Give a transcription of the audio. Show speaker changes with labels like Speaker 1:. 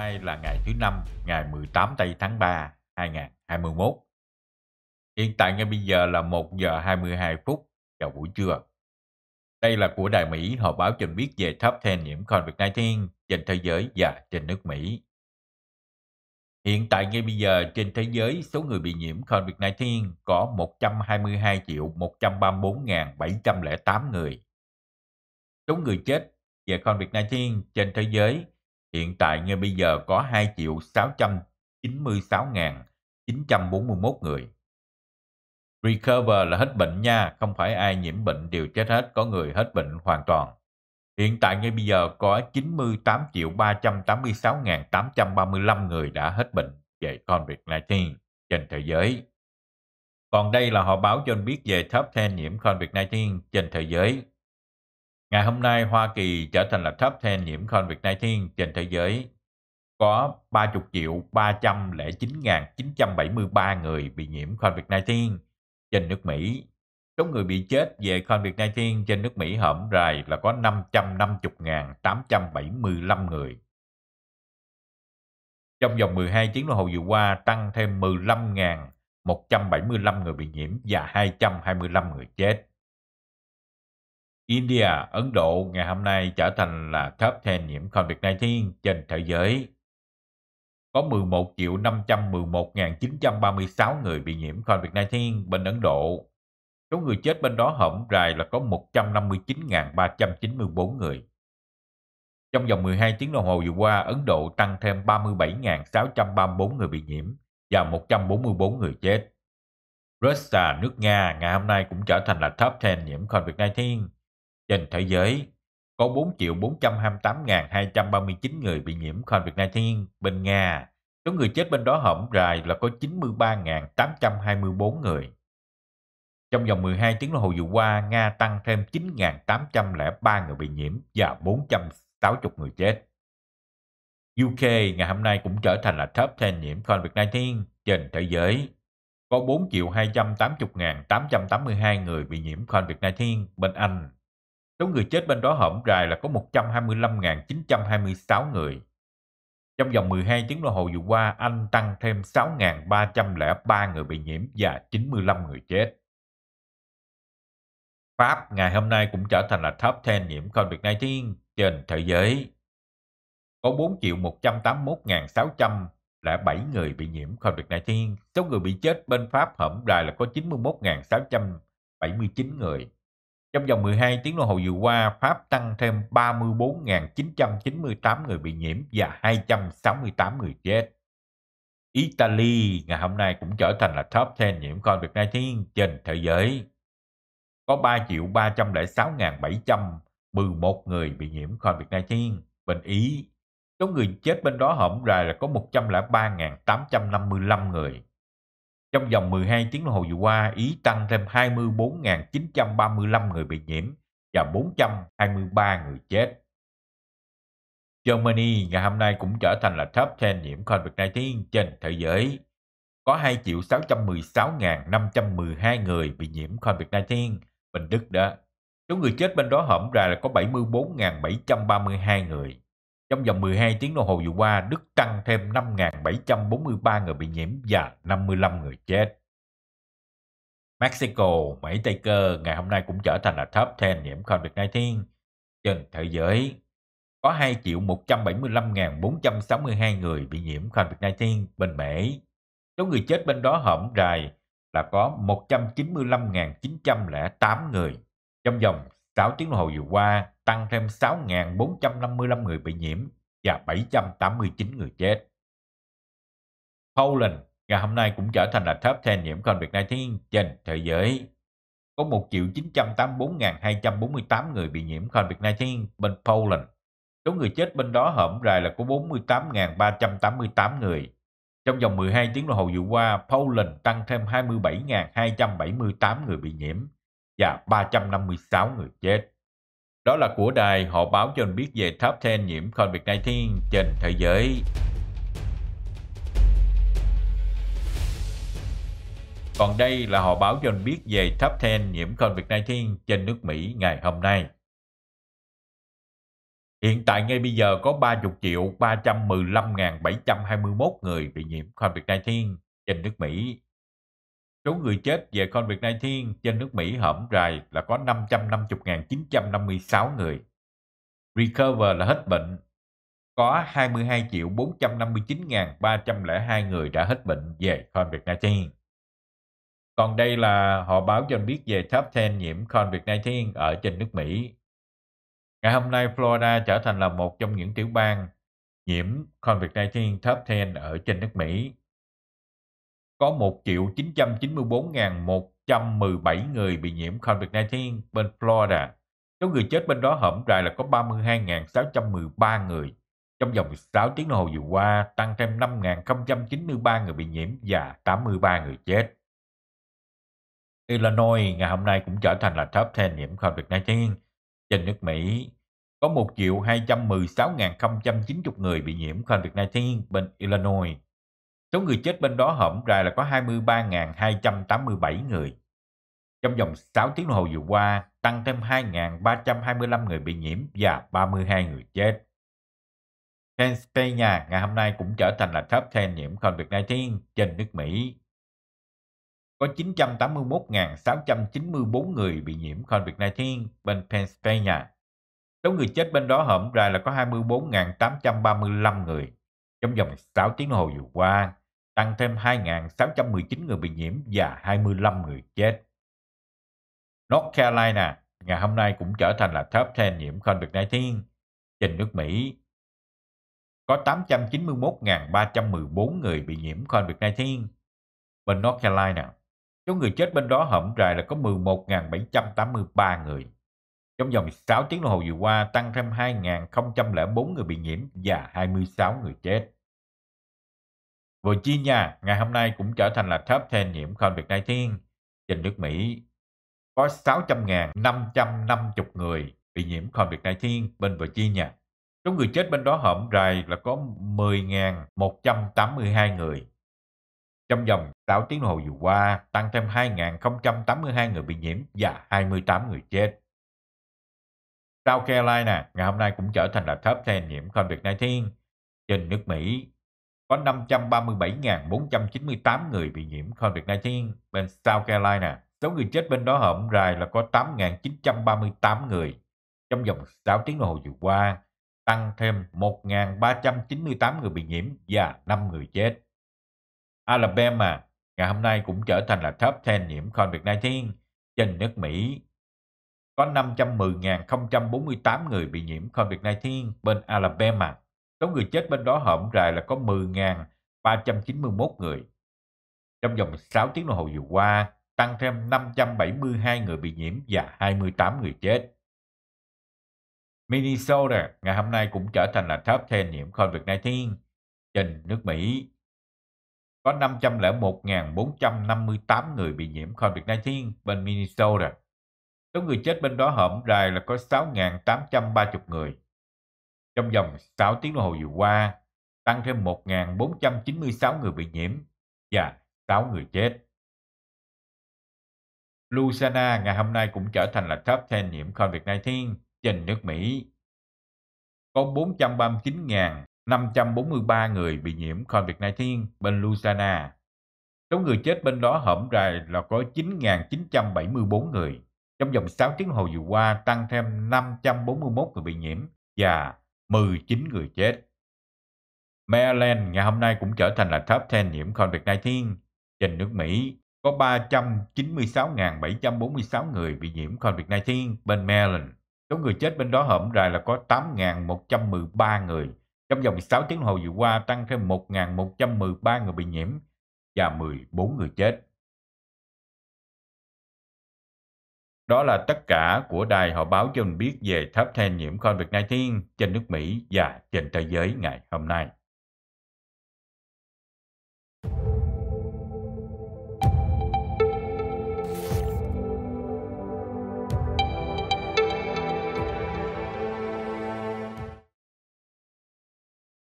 Speaker 1: nay là ngày thứ năm, ngày 18 tây tháng 3, 2021. Hiện tại ngay bây giờ là 1 giờ 22 phút vào buổi trưa. Đây là của Đài Mỹ, họ báo trình biết về top 10 nhiễm COVID-19 trên thế giới và trên nước Mỹ. Hiện tại ngay bây giờ trên thế giới, số người bị nhiễm COVID-19 có 122 triệu 134.708 người. Số người chết về COVID-19 trên thế giới Hiện tại ngay bây giờ có 2 triệu 696.941 người. Recover là hết bệnh nha, không phải ai nhiễm bệnh đều chết hết, có người hết bệnh hoàn toàn. Hiện tại ngay bây giờ có 98 triệu 386.835 người đã hết bệnh về COVID-19 trên thế giới. Còn đây là họ báo cho anh biết về top 10 nhiễm COVID-19 trên thế giới. Ngày hôm nay, Hoa Kỳ trở thành là top 10 nhiễm COVID-19 trên thế giới. Có 30 triệu 309.973 người bị nhiễm COVID-19 trên nước Mỹ. Số người bị chết về COVID-19 trên nước Mỹ hởm rài là có 550.875 người. Trong vòng 12 tiếng đồng hồ vừa qua, tăng thêm 15.175 người bị nhiễm và 225 người chết. India, Ấn Độ ngày hôm nay trở thành là top 10 nhiễm COVID-19 trên thế giới. Có 11 511.936 người bị nhiễm COVID-19 bên Ấn Độ. Số người chết bên đó hổng rài là có 159.394 người. Trong vòng 12 tiếng đồng hồ vừa qua, Ấn Độ tăng thêm 37.634 người bị nhiễm và 144 người chết. Russia, nước Nga, ngày hôm nay cũng trở thành là top 10 nhiễm COVID-19 trên thế giới, có 4.428.239 người bị nhiễm COVID-19 bên Nga. Số người chết bên đó hỏng rài là có 93.824 người. Trong vòng 12 tiếng đồng hồ vừa qua, Nga tăng thêm 9.803 người bị nhiễm và 460 người chết. UK ngày hôm nay cũng trở thành là top 10 nhiễm COVID-19 trên thế giới. Có 4.280.882 người bị nhiễm COVID-19 bên Anh Số người chết bên đó hõm rài là có 125.926 người. Trong vòng 12 tiếng đồng hồ vừa qua, Anh tăng thêm 6.303 người bị nhiễm và 95 người chết. Pháp ngày hôm nay cũng trở thành là top 10 nhiễm COVID-19 trên thế giới. Có 4 triệu 181.607 người bị nhiễm COVID-19. Số người bị chết bên Pháp hõm rài là có 91.679 người. Trong vòng 12 tiếng đồng hồ vừa qua, Pháp tăng thêm 34.998 người bị nhiễm và 268 người chết. Italy ngày hôm nay cũng trở thành là top 10 nhiễm COVID-19 trên thế giới. Có 3 triệu 306.711 người bị nhiễm COVID-19. Bên Ý, số người chết bên đó hổng ra là có 103.855 người. Trong vòng 12 tiếng đồng hồ vừa qua, Ý tăng thêm 24.935 người bị nhiễm và 423 người chết. Germany ngày hôm nay cũng trở thành là top 10 nhiễm COVID-19 trên thế giới. Có 2.616.512 người bị nhiễm COVID-19, bên Đức đó. Số người chết bên đó hổm ra là có 74.732 người. Trong vòng 12 tiếng đồng hồ vừa qua, Đức tăng thêm 5.743 người bị nhiễm và 55 người chết. Mexico, Mỹ Tây Cơ ngày hôm nay cũng trở thành là top 10 nhiễm COVID-19 trên thế giới. Có 2 triệu 175.462 người bị nhiễm COVID-19 bên Mỹ. Số người chết bên đó hõm rài là có 195.908 người trong vòng 6 tiếng đồng hồ vừa qua, tăng thêm 6.455 người bị nhiễm và 789 người chết. Poland ngày hôm nay cũng trở thành là top 10 nhiễm COVID-19 trên thế giới. Có 1.984.248 người bị nhiễm COVID-19 bên Poland. Số người chết bên đó hõm rài là có 48.388 người. Trong vòng 12 tiếng đồng hồ vừa qua, Poland tăng thêm 27.278 người bị nhiễm và 356 người chết. Đó là của đài họ báo cho anh biết về top 10 nhiễm COVID-19 trên thế giới. Còn đây là họ báo cho anh biết về top 10 nhiễm COVID-19 trên nước Mỹ ngày hôm nay. Hiện tại ngay bây giờ có 30 triệu 315.721 người bị nhiễm COVID-19 trên nước Mỹ Số người chết về COVID-19 trên nước Mỹ hõm rài là có 550.956 người. Recover là hết bệnh. Có 22.459.302 người đã hết bệnh về COVID-19. Còn đây là họ báo cho biết về top 10 nhiễm COVID-19 ở trên nước Mỹ. Ngày hôm nay, Florida trở thành là một trong những tiểu bang nhiễm COVID-19 top 10 ở trên nước Mỹ có 1 triệu 994.117 người bị nhiễm COVID-19 bên Florida. Số người chết bên đó hẩm rày là có 32.613 người. Trong vòng 6 tiếng đồng hồ vừa qua, tăng thêm 5.093 người bị nhiễm và 83 người chết. Illinois ngày hôm nay cũng trở thành là top 10 nhiễm COVID-19 trên nước Mỹ. Có 1 216.090 người bị nhiễm COVID-19 bên Illinois Số người chết bên đó hõm ra là có 23.287 người. Trong vòng 6 tiếng đồng hồ vừa qua, tăng thêm 2.325 người bị nhiễm và 32 người chết. Pennsylvania ngày hôm nay cũng trở thành là top 10 nhiễm COVID-19 trên nước Mỹ. Có 981.694 người bị nhiễm COVID-19 bên Pennsylvania. Số người chết bên đó hổm ra là có 24.835 người trong vòng 6 tiếng đồng hồ vừa qua tăng thêm 2.619 người bị nhiễm và 25 người chết. North Carolina ngày hôm nay cũng trở thành là top 10 nhiễm COVID-19 trên nước Mỹ. Có 891.314 người bị nhiễm COVID-19. Bên North Carolina, số người chết bên đó hổng rài là có 11.783 người. Trong vòng 6 tiếng đồng hồ vừa qua, tăng thêm 2.004 người bị nhiễm và 26 người chết. Virginia ngày hôm nay cũng trở thành là top 10 nhiễm COVID-19 trên nước Mỹ. Có 600.550 người bị nhiễm COVID-19 bên Virginia. Số người chết bên đó hổm rày là có 10.182 người. Trong vòng 6 tiếng hồ vừa qua, tăng thêm 2.082 người bị nhiễm và 28 người chết. South Carolina ngày hôm nay cũng trở thành là top 10 nhiễm COVID-19 trên nước Mỹ có 537.498 người bị nhiễm COVID-19 bên South Carolina. Số người chết bên đó hậm rài là có 8.938 người. Trong vòng 6 tiếng đồng hồ vừa qua, tăng thêm 1.398 người bị nhiễm và 5 người chết. Alabama ngày hôm nay cũng trở thành là top 10 nhiễm COVID-19 trên nước Mỹ. Có 510.048 người bị nhiễm COVID-19 bên Alabama Số người chết bên đó hõm rài là có 10.391 người. Trong vòng 6 tiếng đồng hồ vừa qua, tăng thêm 572 người bị nhiễm và 28 người chết. Minnesota ngày hôm nay cũng trở thành là top 10 nhiễm COVID-19 trên nước Mỹ. Có 501.458 người bị nhiễm COVID-19 bên Minnesota. Số người chết bên đó hõm rài là có 6.830 người. Trong vòng 6 tiếng đồng hồ vừa qua, tăng thêm 1.496 người bị nhiễm và 6 người chết. Louisiana ngày hôm nay cũng trở thành là top 10 nhiễm COVID-19 trên nước Mỹ. Có 439.543 người bị nhiễm COVID-19 bên Louisiana. Số người chết bên đó hõm rài là có 9.974 người. Trong vòng 6 tiếng hồ vừa qua tăng thêm 541 người bị nhiễm và 19 người chết. Maryland ngày hôm nay cũng trở thành là top 10 nhiễm COVID-19. Trên nước Mỹ, có 396.746 người bị nhiễm COVID-19 bên Maryland. Số người chết bên đó hổm ra là có 8.113 người. Trong vòng 6 tiếng hồ vừa qua tăng thêm 1.113 người bị nhiễm và 14 người chết. Đó là tất cả của đài họ báo cho mình biết về Top 10 nhiễm COVID-19 trên nước Mỹ và trên thế giới ngày hôm nay.